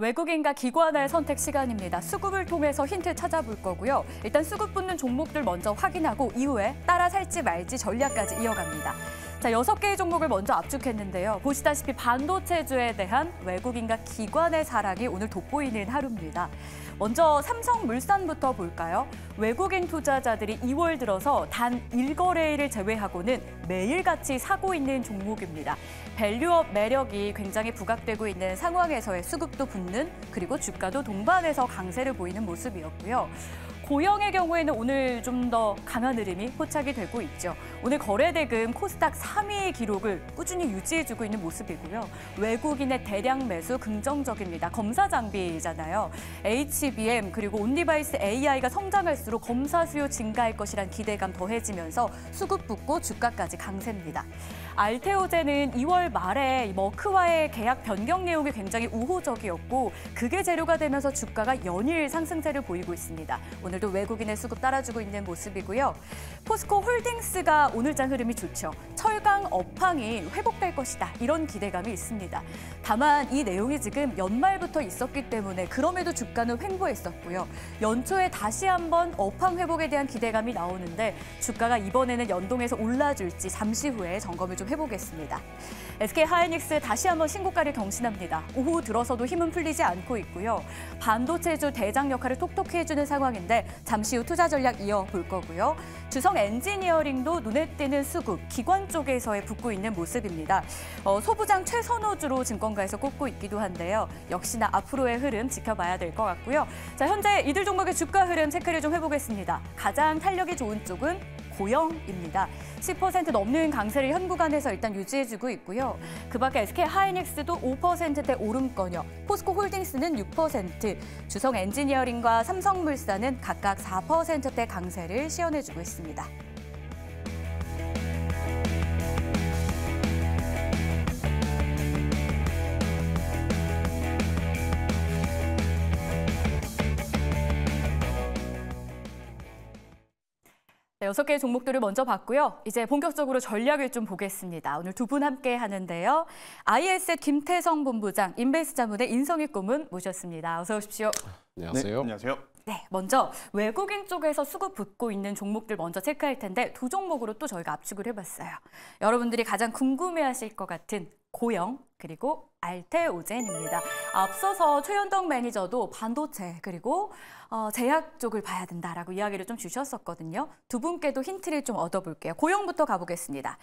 외국인과 기관의 선택 시간입니다. 수급을 통해서 힌트 찾아볼 거고요. 일단 수급 붙는 종목들 먼저 확인하고 이후에 따라 살지 말지 전략까지 이어갑니다. 자, 여섯 개의 종목을 먼저 압축했는데요. 보시다시피 반도체주에 대한 외국인과 기관의 사랑이 오늘 돋보이는 하루입니다. 먼저 삼성물산부터 볼까요? 외국인 투자자들이 2월 들어서 단 일거래일을 제외하고는 매일같이 사고 있는 종목입니다. 밸류업 매력이 굉장히 부각되고 있는 상황에서의 수급도 붙는 그리고 주가도 동반해서 강세를 보이는 모습이었고요. 고형의 경우에는 오늘 좀 더 강한 흐름이 포착이 되고 있죠. 오늘 거래대금 코스닥 3위 기록을 꾸준히 유지해주고 있는 모습이고요. 외국인의 대량 매수 긍정적입니다. 검사 장비잖아요. HBM 그리고 온디바이스 AI가 성장할수록 검사 수요 증가할 것이란 기대감 더해지면서 수급 붙고 주가까지 강세입니다. 알테오제는 2월 말에 머크와의 뭐 계약 변경 내용이 굉장히 우호적이었고 그게 재료가 되면서 주가가 연일 상승세를 보이고 있습니다. 오늘도 외국인의 수급 따라주고 있는 모습이고요. 포스코 홀딩스가 오늘장 흐름이 좋죠. 철강 업황이 회복될 것이다. 이런 기대감이 있습니다. 다만 이 내용이 지금 연말부터 있었기 때문에 그럼에도 주가는 횡보했었고요. 연초에 다시 한번 업황 회복에 대한 기대감이 나오는데 주가가 이번에는 연동해서 올라줄지 잠시 후에 점검을 좀 해보겠습니다. SK 하이닉스 다시 한번 신고가를 경신합니다. 오후 들어서도 힘은 풀리지 않고 있고요. 반도체주 대장 역할을 톡톡히 해주는 상황인데 잠시 후 투자 전략 이어볼 거고요. 주성 엔지니어링도 눈에 띄는 수급, 기관 쪽에서의 붙고 있는 모습입니다. 어, 소부장 최선호 주로 증권가에서 꼽고 있기도 한데요. 역시나 앞으로의 흐름 지켜봐야 될 것 같고요. 자, 현재 이들 종목의 주가 흐름 체크를 좀 해보겠습니다. 가장 탄력이 좋은 쪽은 고영입니다. 10% 넘는 강세를 현 구간에서 일단 유지해주고 있고요. 그밖에 SK 하이닉스도 5%대 오름거녀, 포스코 홀딩스는 6%, 주성 엔지니어링과 삼성물산은 각각 4%대 강세를 시연해주고 있습니다. 여섯 개의 종목들을 먼저 봤고요. 이제 본격적으로 전략을 좀 보겠습니다. 오늘 두 분 함께 하는데요. IS의 김태성 본부장, 인베스 자문의 인성의 꿈은 모셨습니다. 어서 오십시오. 네, 안녕하세요. 네, 안녕하세요. 네, 먼저 외국인 쪽에서 수급 붙고 있는 종목들 먼저 체크할 텐데 두 종목으로 또 저희가 압축을 해봤어요. 여러분들이 가장 궁금해하실 것 같은 고영 그리고 알테오젠입니다. 앞서서 최현덕 매니저도 반도체 그리고 어, 제약 쪽을 봐야 된다라고 이야기를 좀 주셨었거든요. 두 분께도 힌트를 좀 얻어볼게요. 고영부터 가보겠습니다.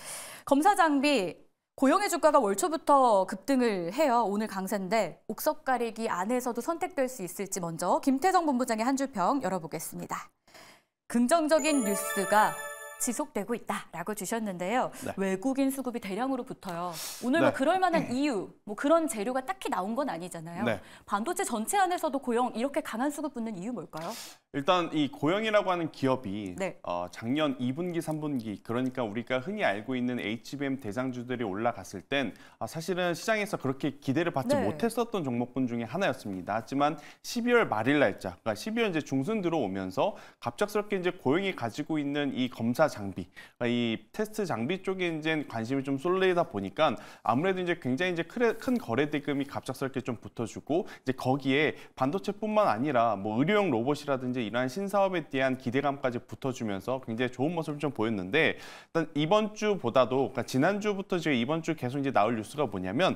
검사 장비 고영의 주가가 월 초부터 급등을 해요. 오늘 강세인데 옥석 가리기 안에서도 선택될 수 있을지 먼저 김태성 본부장의 한줄평 열어보겠습니다. 긍정적인 뉴스가 지속되고 있다라고 주셨는데요. 네. 외국인 수급이 대량으로 붙어요. 오늘 뭐 네. 그럴 만한 이유, 뭐 그런 재료가 딱히 나온 건 아니잖아요. 네. 반도체 전체 안에서도 고용 이렇게 강한 수급 붙는 이유 뭘까요? 일단 이 고용이라고 하는 기업이 네. 어, 작년 2분기, 3분기 그러니까 우리가 흔히 알고 있는 HBM 대장주들이 올라갔을 땐 아, 사실은 시장에서 그렇게 기대를 받지 네. 못했었던 종목군 중에 하나였습니다. 하지만 12월 말일 날짜, 그러니까 12월 이제 중순 들어오면서 갑작스럽게 이제 고용이 가지고 있는 이 검사 장비, 그러니까 이 테스트 장비 쪽에 이제 관심이 좀 쏠리다 보니까 아무래도 이제 굉장히 이제 큰 거래 대금이 갑작스럽게 좀 붙어주고 이제 거기에 반도체뿐만 아니라 뭐 의료용 로봇이라든지 이러한 신사업에 대한 기대감까지 붙어주면서 굉장히 좋은 모습을 좀 보였는데 일단 이번 주보다도 그러니까 지난주부터 지금 이번 주 계속 이제 나올 뉴스가 뭐냐면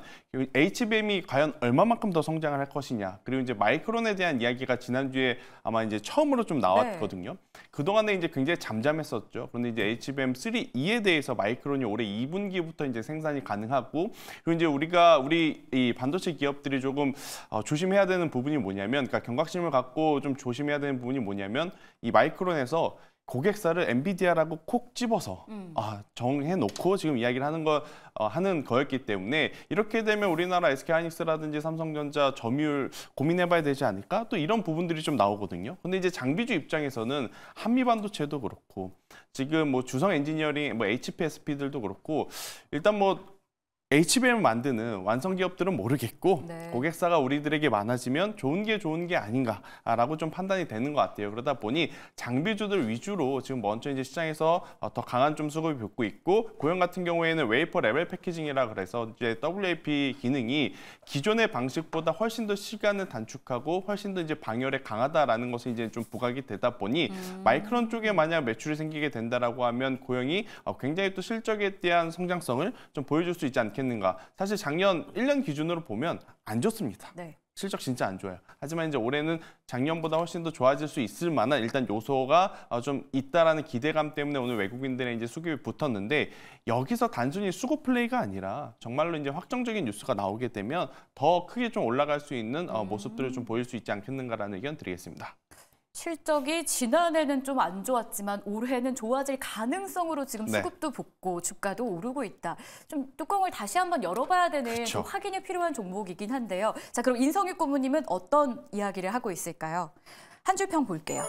HBM이 과연 얼마만큼 더 성장을 할 것이냐 그리고 이제 마이크론에 대한 이야기가 지난주에 아마 이제 처음으로 좀 나왔거든요. 네. 그동안에 이제 굉장히 잠잠했었죠. 근데 이제 HBM3E에 대해서 마이크론이 올해 2분기부터 이제 생산이 가능하고 그리고 이제 우리가 우리 이 반도체 기업들이 조금 어, 조심해야 되는 부분이 뭐냐면 그러니까 경각심을 갖고 좀 조심해야 되는 부분이 뭐냐면 이 마이크론에서 고객사를 엔비디아라고 콕 집어서 음. 아, 정해놓고 지금 이야기를 하는 거 어, 하는 거였기 때문에 이렇게 되면 우리나라 SK 하이닉스라든지 삼성전자 점유율 고민해봐야 되지 않을까? 또 이런 부분들이 좀 나오거든요. 근데 이제 장비주 입장에서는 한미반도체도 그렇고 지금 뭐 주성 엔지니어링, 뭐 HPSP들도 그렇고 일단 뭐 HBM 만드는 완성 기업들은 모르겠고 네. 고객사가 우리들에게 많아지면 좋은 게 좋은 게 아닌가라고 좀 판단이 되는 것 같아요. 그러다 보니 장비주들 위주로 지금 먼저 이제 시장에서 어, 더 강한 좀수급을 붙고 있고 고용 같은 경우에는 웨이퍼 레벨 패키징이라 그래서 이제 WAP 기능이 기존의 방식보다 훨씬 더 시간을 단축하고 훨씬 더 이제 방열에 강하다라는 것이 이제 좀 부각이 되다 보니 음. 마이크론 쪽에 만약 매출이 생기게 된다라고 하면 고용이 어, 굉장히 또 실적에 대한 성장성을 좀 보여줄 수 있지 않겠 않겠는가. 사실 작년 1년 기준으로 보면 안 좋습니다. 네. 실적 진짜 안 좋아요. 하지만 이제 올해는 작년보다 훨씬 더 좋아질 수 있을 만한 일단 요소가 어, 좀 있다라는 기대감 때문에 오늘 외국인들의 이제 수급이 붙었는데 여기서 단순히 수급 플레이가 아니라 정말로 이제 확정적인 뉴스가 나오게 되면 더 크게 좀 올라갈 수 있는 어, 모습들을 좀 음. 보일 수 있지 않겠는가라는 의견 드리겠습니다. 실적이 지난해는 좀 안 좋았지만 올해는 좋아질 가능성으로 지금 네. 수급도 네. 붙고 주가도 오르고 있다. 좀 뚜껑을 다시 한번 열어봐야 되는 그렇죠. 확인이 필요한 종목이긴 한데요. 자, 그럼 인성익 고문님은 어떤 이야기를 하고 있을까요? 한 줄평 볼게요.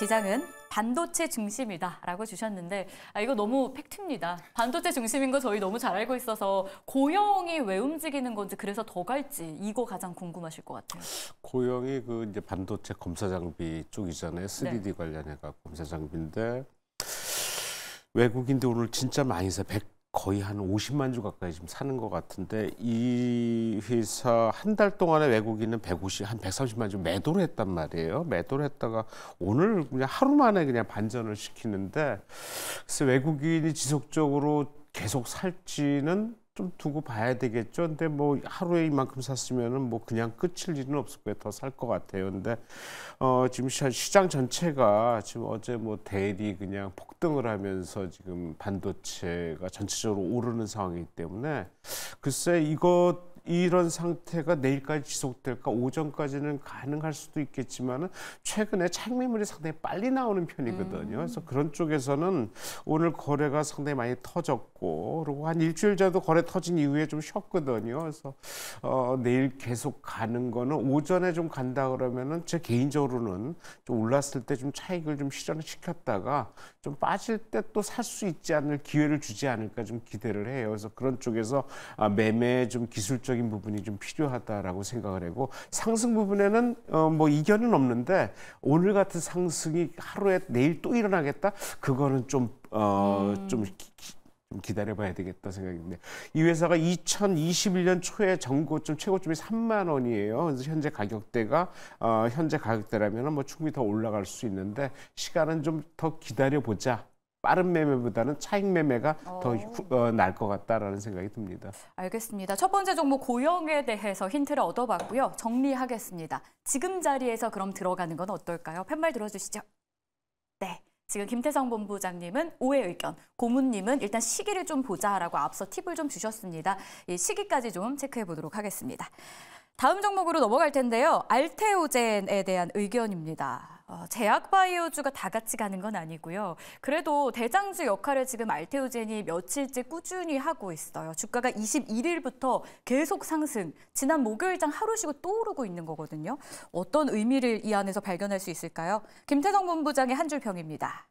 시장은 반도체 중심이다라고 주셨는데 아, 이거 너무 팩트입니다. 반도체 중심인 거 저희 너무 잘 알고 있어서 고용이 왜 움직이는 건지 그래서 더 갈지 이거 가장 궁금하실 것 같아요. 고용이 그 이제 반도체 검사 장비 쪽이잖아요. 3D 네. 관련해가 검사 장비인데 외국인들 오늘 진짜 많이 사1 0 거의 한 50만 주 가까이 지금 사는 것 같은데 이 회사 한 달 동안에 외국인은 150, 한 130만 주 매도를 했단 말이에요. 매도를 했다가 오늘 그냥 하루 만에 그냥 반전을 시키는데 그래서 외국인이 지속적으로 계속 살지는 좀 두고 봐야 되겠죠. 근데 뭐 하루에 이만큼 샀으면은 뭐 그냥 끝일 일은 없을 거예요. 더 살 것 같아요. 근데 어 지금 시장 전체가 지금 어제 뭐 대리 그냥 폭등을 하면서 지금 반도체가 전체적으로 오르는 상황이기 때문에 글쎄 이것 이런 상태가 내일까지 지속될까 오전까지는 가능할 수도 있겠지만은 최근에 창매물이 상당히 빨리 나오는 편이거든요. 음. 그래서 그런 쪽에서는 오늘 거래가 상당히 많이 터졌고 그리고 한 일주일 전에도 거래 터진 이후에 좀 쉬었거든요. 그래서 어, 내일 계속 가는 거는 오전에 좀 간다 그러면은 제 개인적으로는 좀 올랐을 때 좀 차익을 좀 실현시켰다가 좀 빠질 때 또 살 수 있지 않을 기회를 주지 않을까 좀 기대를 해요. 그래서 그런 쪽에서 아, 매매 좀 기술적 보수적인 부분이 좀 필요하다라고 생각을 하고 상승 부분에는 어뭐 이견은 없는데 오늘 같은 상승이 하루에 내일 또 일어나겠다 그거는 좀어좀 어 음. 좀 기다려봐야 되겠다 생각인데 이 회사가 2021년 초에 정고점 최고점이 3만 원이에요. 그래서 현재 가격대가 어, 현재 가격대라면 뭐 충분히 더 올라갈 수 있는데 시간은 좀 더 기다려보자. 빠른 매매보다는 차익 매매가 어. 더날것 어, 같다라는 생각이 듭니다. 알겠습니다. 첫 번째 종목 고영에 대해서 힌트를 얻어봤고요. 정리하겠습니다. 지금 자리에서 그럼 들어가는 건 어떨까요? 팻말 들어주시죠. 네. 지금 김태성 본부장님은 오해 의견, 고문님은 일단 시기를 좀 보자라고 앞서 팁을 좀 주셨습니다. 이 시기까지 좀 체크해 보도록 하겠습니다. 다음 종목으로 넘어갈 텐데요. 알테오젠에 대한 의견입니다. 어, 제약바이오주가 다 같이 가는 건 아니고요. 그래도 대장주 역할을 지금 알테오젠이 며칠째 꾸준히 하고 있어요. 주가가 21일부터 계속 상승, 지난 목요일장 하루 쉬고 또 오르고 있는 거거든요. 어떤 의미를 이 안에서 발견할 수 있을까요? 김태성 본부장의 한 줄 평입니다.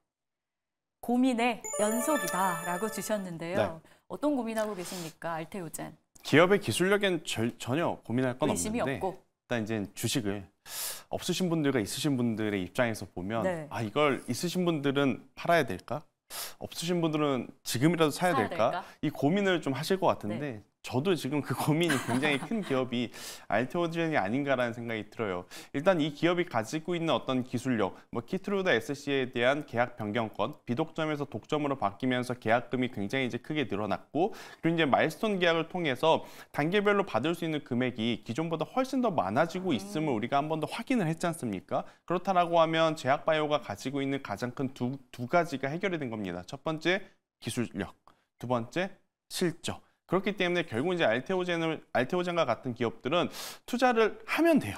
고민의 연속이다라고 주셨는데요. 네. 어떤 고민하고 계십니까, 알테오젠? 기업의 기술력엔 절, 전혀 고민할 건 없는데 없고. 일단 이제 주식을 없으신 분들과 있으신 분들의 입장에서 보면 네. 아 이걸 있으신 분들은 팔아야 될까? 없으신 분들은 지금이라도 사야, 사야 될까? 될까? 이 고민을 좀 하실 것 같은데 네. 저도 지금 그 고민이 굉장히 큰 기업이 알테오젠이 아닌가라는 생각이 들어요. 일단 이 기업이 가지고 있는 어떤 기술력, 뭐키트로다 SC에 대한 계약 변경권, 비독점에서 독점으로 바뀌면서 계약금이 굉장히 이제 크게 늘어났고, 그리고 이제 마일스톤 계약을 통해서 단계별로 받을 수 있는 금액이 기존보다 훨씬 더 많아지고 음. 있음을 우리가 한 번 더 확인을 했지 않습니까? 그렇다라고 하면 제약바이오가 가지고 있는 가장 큰 두 두 가지가 해결이 된 겁니다. 첫 번째 기술력, 두 번째 실적. 그렇기 때문에 결국 이제 알테오젠 알테오젠과 같은 기업들은 투자를 하면 돼요.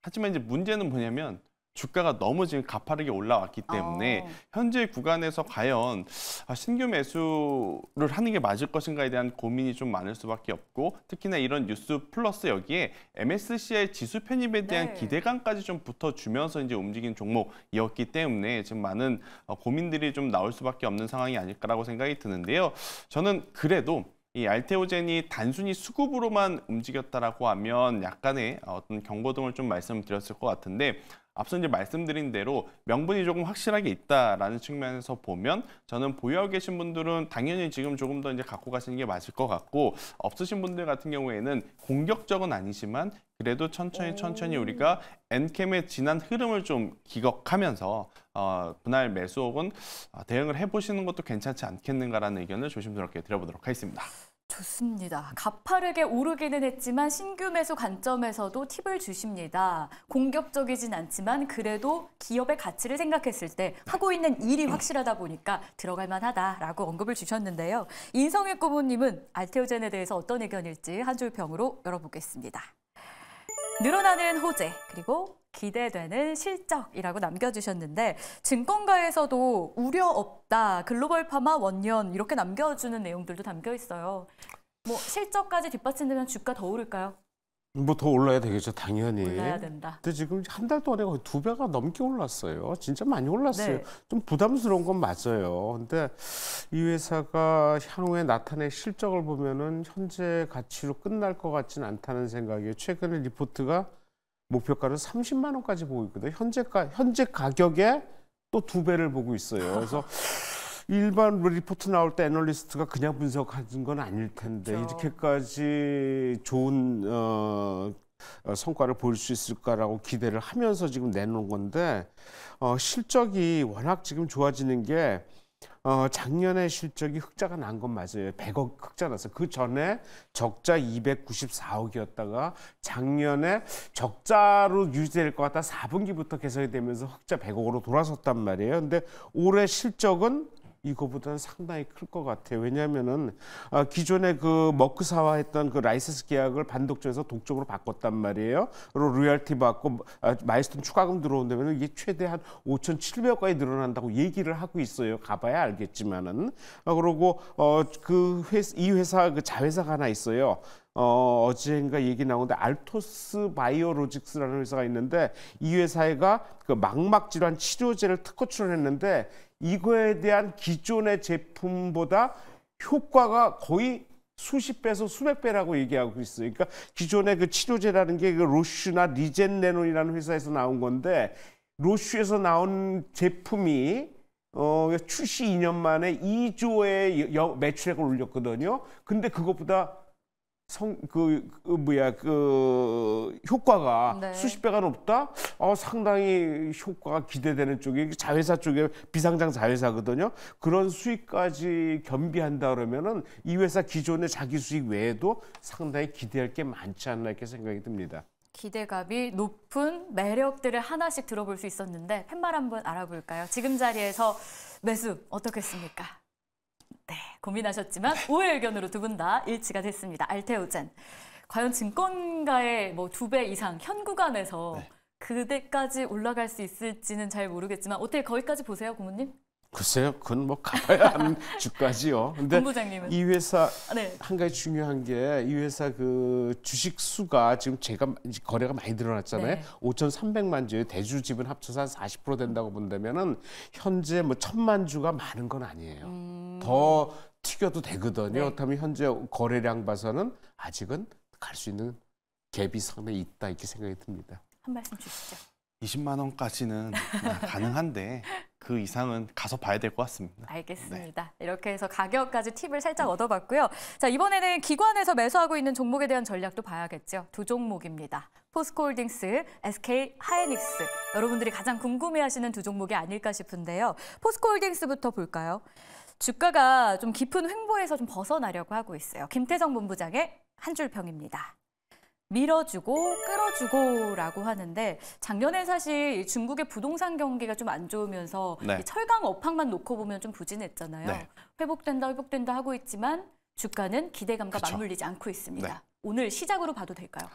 하지만 이제 문제는 뭐냐면 주가가 너무 지금 가파르게 올라왔기 때문에 어. 현재 구간에서 과연 아, 신규 매수를 하는 게 맞을 것인가에 대한 고민이 좀 많을 수밖에 없고 특히나 이런 뉴스 플러스 여기에 MSCI 지수 편입에 대한 네. 기대감까지 좀 붙어주면서 이제 움직인 종목이었기 때문에 지금 많은 어, 고민들이 좀 나올 수밖에 없는 상황이 아닐까라고 생각이 드는데요. 저는 그래도 이 알테오젠이 단순히 수급으로만 움직였다라고 하면 약간의 어떤 경고등을 좀 말씀드렸을 것 같은데 앞서 이제 말씀드린 대로 명분이 조금 확실하게 있다라는 측면에서 보면 저는 보유하고 계신 분들은 당연히 지금 조금 더 이제 갖고 가시는 게 맞을 것 같고 없으신 분들 같은 경우에는 공격적은 아니지만 그래도 천천히 천천히 우리가 엔캠의 지난 흐름을 좀 기억하면서 어, 분할 매수 혹은 어, 대응을 해보시는 것도 괜찮지 않겠는가라는 의견을 조심스럽게 드려보도록 하겠습니다. 좋습니다. 가파르게 오르기는 했지만 신규 매수 관점에서도 팁을 주십니다. 공격적이진 않지만 그래도 기업의 가치를 생각했을 때 하고 있는 일이 확실하다 보니까 들어갈 만하다라고 언급을 주셨는데요. 인성일 고모님은 알테오젠에 대해서 어떤 의견일지 한 줄 평으로 열어보겠습니다. 늘어나는 호재 그리고 기대되는 실적이라고 남겨주셨는데 증권가에서도 우려 없다, 글로벌 파마 원년 이렇게 남겨주는 내용들도 담겨 있어요. 뭐 실적까지 뒷받침되면 주가 더 오를까요? 뭐 더 올라야 되겠죠, 당연히. 올라야 된다. 근데 지금 한 달 동안에 거의 두 배가 넘게 올랐어요. 진짜 많이 올랐어요. 네. 좀 부담스러운 건 맞아요. 근데 이 회사가 향후에 나타낼 실적을 보면은 현재 가치로 끝날 것같지 않다는 생각이에요. 최근에 리포트가 목표가를 30만 원까지 보고 있거든요. 현재가 현재 가격에 또 두 배를 보고 있어요. 그래서 일반 리포트 나올 때 애널리스트가 그냥 분석하는 건 아닐 텐데 그렇죠. 이렇게까지 좋은 어, 어 성과를 보일 수 있을까라고 기대를 하면서 지금 내놓은 건데 어, 실적이 워낙 지금 좋아지는 게 어, 작년에 실적이 흑자가 난 건 맞아요. 100억 흑자 났어. 그 전에 적자 294억이었다가 작년에 적자로 유지될 것 같다. 4분기부터 개선이 되면서 흑자 100억으로 돌아섰단 말이에요. 근데 올해 실적은 이거보다는 상당히 클 것 같아요. 왜냐하면은 아, 기존에 그 머크사와 했던 그 라이센스 계약을 반독점에서 독점으로 바꿨단 말이에요. 그리고 로열티 받고 아, 마이스톤 추가금 들어온다면 이게 최대 한 5,700억까지 늘어난다고 얘기를 하고 있어요. 가봐야 알겠지만은 아, 그리고 어그 회사 이 회사 그 자회사가 하나 있어요. 어, 어제인가 얘기 나오는데 알토스 바이오로직스라는 회사가 있는데 이 회사가 그 망막 질환 치료제를 특허 출원했는데 이거에 대한 기존의 제품보다 효과가 거의 수십 배에서 수백 배라고 얘기하고 있어요. 그러니까 기존의 그 치료제라는 게 그 로슈나 리젠레논이라는 회사에서 나온 건데 로슈에서 나온 제품이 어, 출시 2년 만에 2조의 매출액을 올렸거든요. 근데 그것보다 성, 그, 그 뭐야, 그 효과가 네. 수십 배가 높다? 어, 상당히 효과가 기대되는 쪽이 자회사 쪽에 비상장 자회사거든요. 그런 수익까지 겸비한다 그러면은 이 회사 기존의 자기 수익 외에도 상당히 기대할 게 많지 않나 이렇게 생각이 듭니다. 기대감이 높은 매력들을 하나씩 들어볼 수 있었는데 팻말 한번 알아볼까요? 지금 자리에서 매수 어떻겠습니까? 네, 고민하셨지만 네. 오해 의견으로 두 분 다 일치가 됐습니다. 알테오젠. 과연 증권가의 뭐 두 배 이상 현 구간에서 네. 그대까지 올라갈 수 있을지는 잘 모르겠지만 어떻게 거기까지 보세요, 고모님? 글쎄요, 그건 뭐 가봐야 하는 주까지요 근데 본부장님은? 이 회사 네. 한 가지 중요한 게 이 회사 그 주식 수가 지금 제가 거래가 많이 늘어났잖아요. 네. 5,300만 주에 대주 지분 합쳐서 한 40% 된다고 본다면은 현재 뭐 천만 주가 많은 건 아니에요. 음... 더 튀겨도 되거든요. 네. 그렇다면 현재 거래량 봐서는 아직은 갈 수 있는 갭이 상당히 있다 이렇게 생각이 듭니다. 한 말씀 주시죠. 20만 원까지는 가능한데 그 이상은 가서 봐야 될 것 같습니다. 알겠습니다. 네. 이렇게 해서 가격까지 팁을 살짝 얻어봤고요. 자 이번에는 기관에서 매수하고 있는 종목에 대한 전략도 봐야겠죠. 두 종목입니다. 포스코홀딩스, SK 하이닉스. 여러분들이 가장 궁금해하시는 두 종목이 아닐까 싶은데요. 포스코홀딩스부터 볼까요? 주가가 좀 깊은 횡보에서 좀 벗어나려고 하고 있어요. 김태성 본부장의 한줄 평입니다. 밀어주고 끌어주고라고 하는데 작년에 사실 중국의 부동산 경기가 좀 안 좋으면서 네. 철강 업황만 놓고 보면 좀 부진했잖아요. 네. 회복된다 회복된다 하고 있지만 주가는 기대감과 그쵸. 맞물리지 않고 있습니다. 네. 오늘 시작으로 봐도 될까요?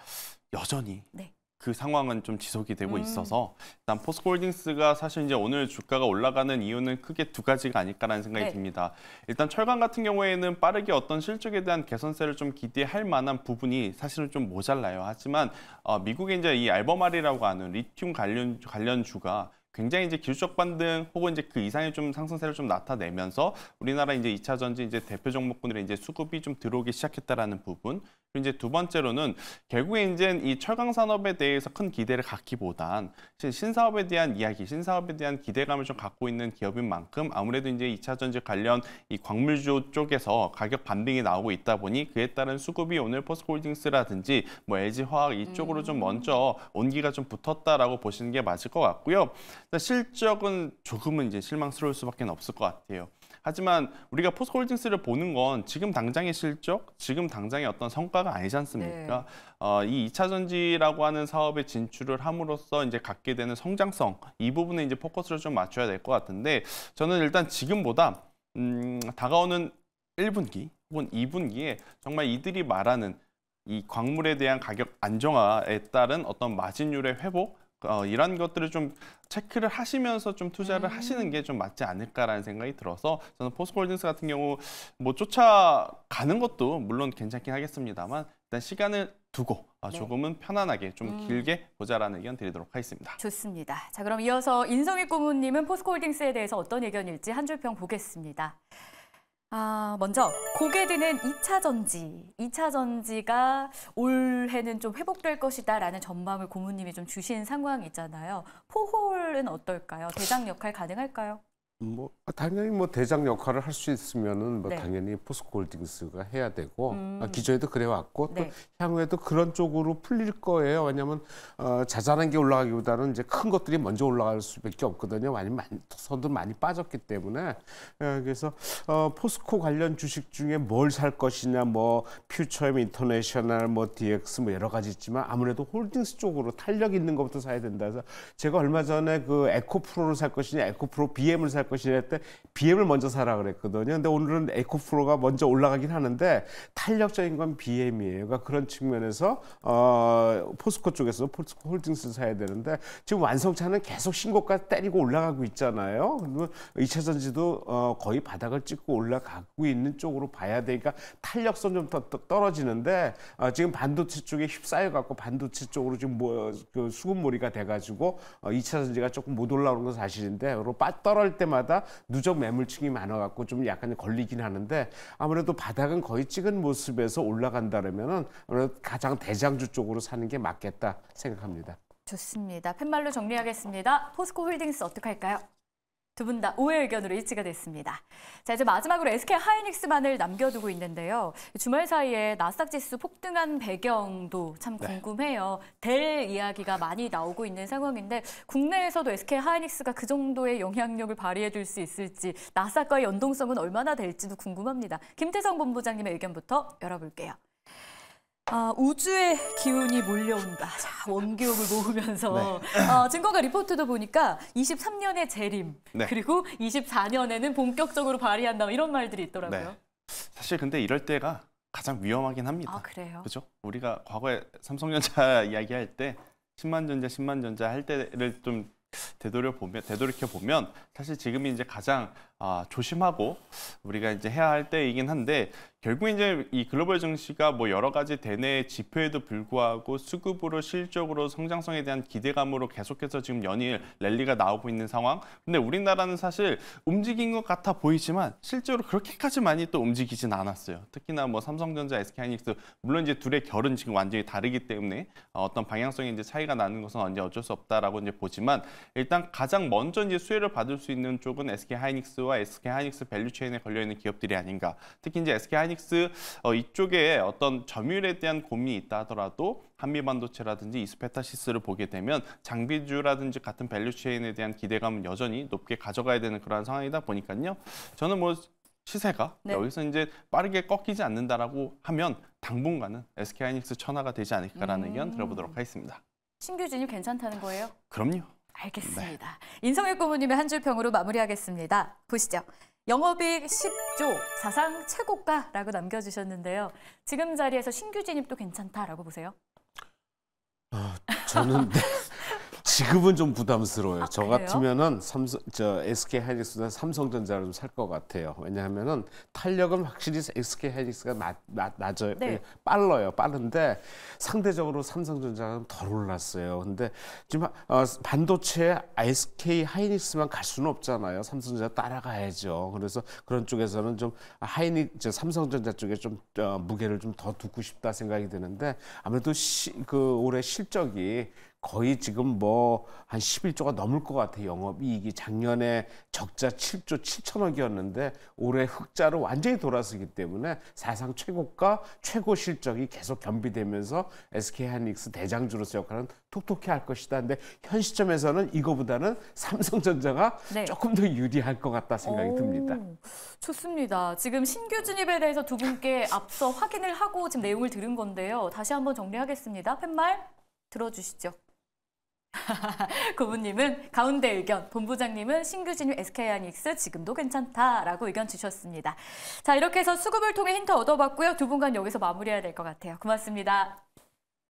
여전히 네. 그 상황은 좀 지속이 되고 음. 있어서 일단 포스코홀딩스가 사실 이제 오늘 주가가 올라가는 이유는 크게 두 가지가 아닐까라는 생각이 네. 듭니다. 일단 철강 같은 경우에는 빠르게 어떤 실적에 대한 개선세를 좀 기대할 만한 부분이 사실은 좀 모자라요. 하지만 어, 미국의 이제 이알버마리라고 하는 리튬 관련 관련 주가 굉장히 이제 기술적 반등 혹은 이제 그 이상의 좀 상승세를 좀 나타내면서 우리나라 이제 이차 전지 이제 대표 종목군들의 이제 수급이 좀 들어오기 시작했다라는 부분 이제 두 번째로는 결국에 이제이 철강 산업에 대해서 큰 기대를 갖기보단 신사업에 대한 이야기, 신사업에 대한 기대감을 좀 갖고 있는 기업인 만큼 아무래도 이제 이차 전지 관련 이 광물주 쪽에서 가격 반등이 나오고 있다 보니 그에 따른 수급이 오늘 포스코홀딩스라든지 뭐 LG화학 이쪽으로 음. 좀 먼저 온기가 좀 붙었다라고 보시는 게 맞을 것 같고요. 실적은 조금은 이제 실망스러울 수밖에 없을 것 같아요. 하지만 우리가 포스코홀딩스를 보는 건 지금 당장의 실적, 지금 당장의 어떤 성과가 아니지 않습니까? 네. 어, 이 2차 전지라고 하는 사업에 진출을 함으로써 이제 갖게 되는 성장성 이 부분에 이제 포커스를 좀 맞춰야 될 것 같은데 저는 일단 지금보다 음, 다가오는 1분기 혹은 2분기에 정말 이들이 말하는 이 광물에 대한 가격 안정화에 따른 어떤 마진율의 회복 어, 이런 것들을 좀 체크를 하시면서 좀 투자를 음. 하시는 게 좀 맞지 않을까라는 생각이 들어서 저는 포스코홀딩스 같은 경우 뭐 쫓아가는 것도 물론 괜찮긴 하겠습니다만 일단 시간을 두고 아, 네. 조금은 편안하게 좀 음. 길게 보자라는 의견 드리도록 하겠습니다. 좋습니다. 자 그럼 이어서 인성희 고모님은 포스코홀딩스에 대해서 어떤 의견일지 한 줄 평 보겠습니다. 아, 먼저 고개 드는 2차 전지. 2차 전지가 올해는 좀 회복될 것이다라는 전망을 고모님이 좀 주신 상황이잖아요. 포홀은 어떨까요? 대장 역할 가능할까요? 뭐 아, 당연히 뭐 대장 역할을 할 수 있으면은 뭐 네. 당연히 포스코홀딩스가 해야 되고 아, 음. 기존에도 그래 왔고 네. 또 향후에도 그런 쪽으로 풀릴 거예요. 왜냐하면 어, 자잘한 게 올라가기보다는 이제 큰 것들이 먼저 올라갈 수밖에 없거든요. 많이 많이 서도 많이 빠졌기 때문에 에, 예, 그래서 어, 포스코 관련 주식 중에 뭘 살 것이냐 뭐 퓨처엠 인터내셔널 뭐 DX 뭐 여러 가지 있지만 아무래도 홀딩스 쪽으로 탄력 있는 것부터 사야 된다 그래서 제가 얼마 전에 그 에코프로를 살 것이냐 에코프로 BM을 살 것이냐 때비 m 을 먼저 사라 그랬거든요. 근데 오늘은 에코프로가 먼저 올라가긴 하는데 탄력적인 건비엠이에요 그러니까 그런 측면에서 어, 포스코 쪽에서 포스코 홀딩스를 사야 되는데 지금 완성차는 계속 신고가 때리고 올라가고 있잖아요. 그러면 2차 전지도 어, 거의 바닥을 찍고 올라가고 있는 쪽으로 봐야 되니까 탄력성 좀 더, 더 떨어지는데 어, 지금 반도체 쪽에 휩싸여 갖고 반도체 쪽으로 지금 뭐 그 수급몰이가 돼 가지고 어, 2차 전지가 조금 못 올라오는 건 사실인데 그리고 빠 떨어질 때마다 때다 누적 매물층이 많아갖고 좀 약간 걸리긴 하는데 아무래도 바닥은 거의 찍은 모습에서 올라간다면은 아무래도 가장 대장주 쪽으로 사는 게 맞겠다 생각합니다. 좋습니다. 팻말로 정리하겠습니다. 포스코 홀딩스 어떻게 할까요? 두분다 오해 의견으로 일치가 됐습니다. 자 이제 마지막으로 SK 하이닉스만을 남겨두고 있는데요. 주말 사이에 나스닥 지수 폭등한 배경도 참 네. 궁금해요. 네. 델 이야기가 많이 나오고 있는 상황인데 국내에서도 SK 하이닉스가 그 정도의 영향력을 발휘해줄 수 있을지 나스닥과의 연동성은 얼마나 될지도 궁금합니다. 김태성 본부장님의 의견부터 열어볼게요. 아, 우주의 기운이 몰려온다. 자, 원기옥을 모으면서 네. 어, 증거가 리포트도 보니까 23년의 재림 네. 그리고 24년에는 본격적으로 발휘한다 이런 말들이 있더라고요. 네. 사실 근데 이럴 때가 가장 위험하긴 합니다. 아, 그래요? 그죠? 우리가 과거에 삼성전자 이야기할 때 10만 전자, 10만 전자 할 때를 좀 되돌려 보면 되돌이켜 보면 사실 지금이 이제 가장 아, 조심하고 우리가 이제 해야 할 때이긴 한데 결국 이제 이 글로벌 증시가 뭐 여러 가지 대내 지표에도 불구하고 수급으로 실적으로 성장성에 대한 기대감으로 계속해서 지금 연일 랠리가 나오고 있는 상황. 근데 우리나라는 사실 움직인 것 같아 보이지만 실제로 그렇게까지 많이 또 움직이진 않았어요. 특히나 뭐 삼성전자, SK하이닉스 물론 이제 둘의 결은 지금 완전히 다르기 때문에 어떤 방향성이 이제 차이가 나는 것은 언제 어쩔 수 없다라고 이제 보지만 일단 가장 먼저 이제 수혜를 받을 수 있는 쪽은 SK하이닉스와 펀드와 SK 하이닉스 밸류체인에 걸려 있는 기업들이 아닌가. 특히 이제 SK 하이닉스 어, 이쪽에 어떤 점유율에 대한 고민이 있다 하더라도 한미 반도체라든지 이스페타시스를 보게 되면 장비주라든지 같은 밸류체인에 대한 기대감은 여전히 높게 가져가야 되는 그런 상황이다 보니까요. 저는 뭐 시세가 네. 여기서 이제 빠르게 꺾이지 않는다라고 하면 당분간은 SK하이닉스 천하가 되지 않을까라는 음. 의견 들어보도록 하겠습니다. 신규 진입 괜찮다는 거예요? 그럼요. 네. 알겠습니다. 네. 인성혁 고모님의 한 줄 평으로 마무리하겠습니다. 보시죠. 영업이익 10조 사상 최고가라고 남겨주셨는데요. 지금 자리에서 신규 진입도 괜찮다라고 보세요? 아, 저는 네. 지금은 좀 부담스러워요. 아, 저 같으면은 삼성 저 SK 하이닉스나 삼성전자를 좀살것 같아요. 왜냐하면은 탄력은 확실히 SK 하이닉스가 낮, 낮, 낮아요. 네. 빨라요. 빠른데 상대적으로 삼성전자는 덜 올랐어요. 근데 지금 어, 반도체 SK 하이닉스만 갈 수는 없잖아요. 삼성전자 따라가야죠. 그래서 그런 쪽에서는 좀 하이닉 저 삼성전자 쪽에 좀 어, 무게를 좀 더 두고 싶다 생각이 드는데 아무래도 시, 그 올해 실적이 거의 지금 뭐 한 11조가 넘을 것 같아요. 영업이익이 작년에 적자 7조 7천억이었는데 올해 흑자로 완전히 돌아서기 때문에 사상 최고가 최고 실적이 계속 겸비되면서 SK 하이닉스 대장주로서 역할은 톡톡히 할 것이다. 근데 현 시점에서는 이거보다는 삼성전자가 네. 조금 더 유리할 것 같다 생각이 오, 듭니다. 좋습니다. 지금 신규 진입에 대해서 두 분께 앞서 확인을 하고 지금 내용을 들은 건데요. 다시 한번 정리하겠습니다. 팻말 들어주시죠. 고부님은 가운데 의견, 본부장님은 신규 진입 SK 하이닉스 지금도 괜찮다라고 의견 주셨습니다. 자 이렇게 해서 수급을 통해 힌트 얻어봤고요. 두 분간 여기서 마무리해야 될 것 같아요. 고맙습니다.